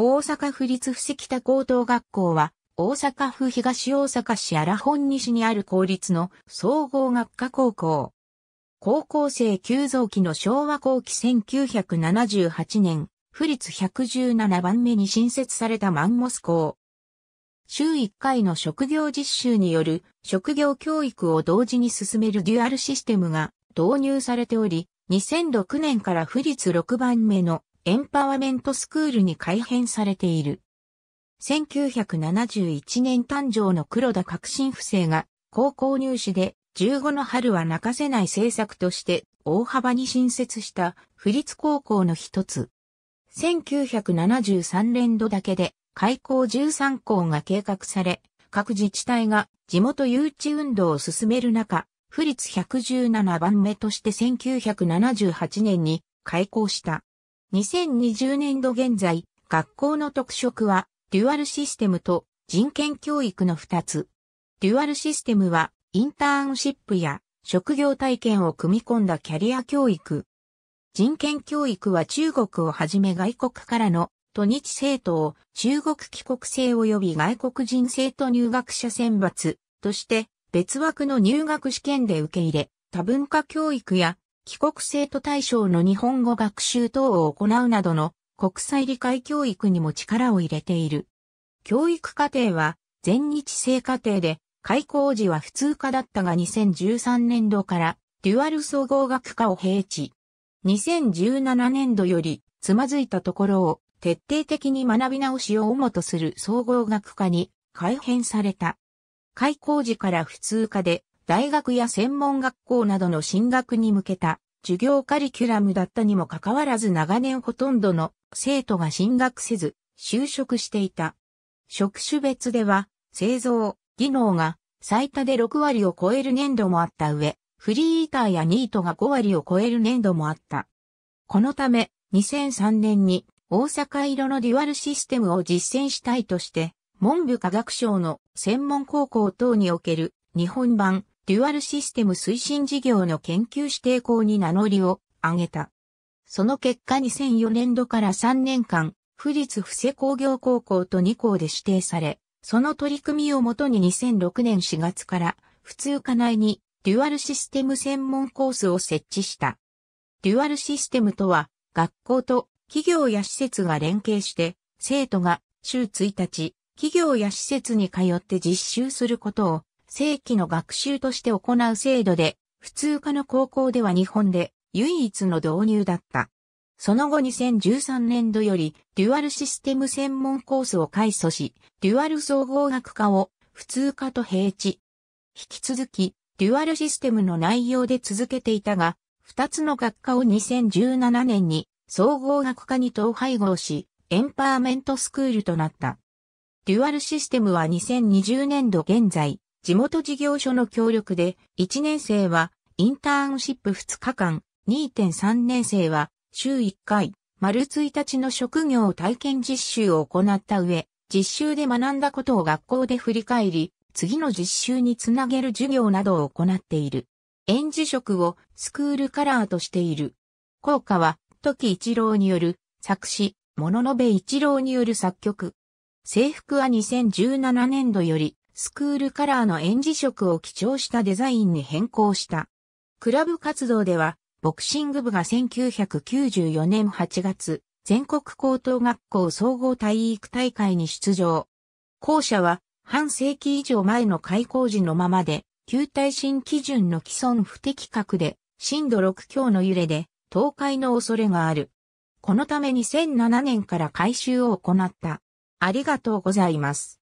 大阪府立布石田高等学校は、大阪府東大阪市荒本西にある公立の総合学科高校。高校生急増期の昭和後期1978年、府立117番目に新設されたマンモス校。週1回の職業実習による職業教育を同時に進めるデュアルシステムが導入されており、2006年から府立6番目のエンパワメントスクールに改編されている。1971年誕生の黒田革新不正が高校入試で15の春は泣かせない政策として大幅に新設した不立高校の一つ。1973年度だけで開校13校が計画され、各自治体が地元誘致運動を進める中、府立117番目として1978年に開校した。2020年度現在、学校の特色は、デュアルシステムと人権教育の2つ。デュアルシステムは、インターンシップや職業体験を組み込んだキャリア教育。人権教育は中国をはじめ外国からの都日生徒を中国帰国生及び外国人生徒入学者選抜として別枠の入学試験で受け入れ、多文化教育や帰国生徒対象の日本語学習等を行うなどの国際理解教育にも力を入れている。教育課程は全日制課程で開校時は普通科だったが2013年度からデュアル総合学科を併置。2017年度よりつまずいたところを徹底的に学び直しを主とする総合学科に改変された。開校時から普通科で大学や専門学校などの進学に向けた授業カリキュラムだったにもかかわらず長年ほとんどの生徒が進学せず就職していた。職種別では製造、技能が最多で6割を超える年度もあった上、フリーーターやニートが5割を超える年度もあった。このため2003年に大阪色のデュアルシステムを実践したいとして、文部科学省の専門高校等における日本版デュアルシステム推進事業の研究指定校に名乗りを上げた。その結果2004年度から3年間、富立布施工業高校と2校で指定され、その取り組みをもとに2006年4月から、普通科内にデュアルシステム専門コースを設置した。デュアルシステムとは、学校と企業や施設が連携して、生徒が週1日、企業や施設に通って実習することを正規の学習として行う制度で、普通科の高校では日本で唯一の導入だった。その後2013年度より、デュアルシステム専門コースを開祖し、デュアル総合学科を普通科と併置。引き続き、デュアルシステムの内容で続けていたが、二つの学科を2017年に総合学科に統廃合し、エンパワーメントスクールとなった。デュアルシステムは2020年度現在、地元事業所の協力で、1年生はインターンシップ2日間、2.3年生は週1回、丸1日の職業体験実習を行った上、実習で学んだことを学校で振り返り、次の実習につなげる授業などを行っている。園児職をスクールカラーとしている。効果は、時一郎による作詞、物のべ一郎による作曲。制服は2017年度よりスクールカラーの演じ色を基調したデザインに変更した。クラブ活動では、ボクシング部が1994年8月、全国高等学校総合体育大会に出場。校舎は、半世紀以上前の開校時のままで、旧耐震基準の既存不適格で、震度6強の揺れで、倒壊の恐れがある。このため2007年から改修を行った。ありがとうございます。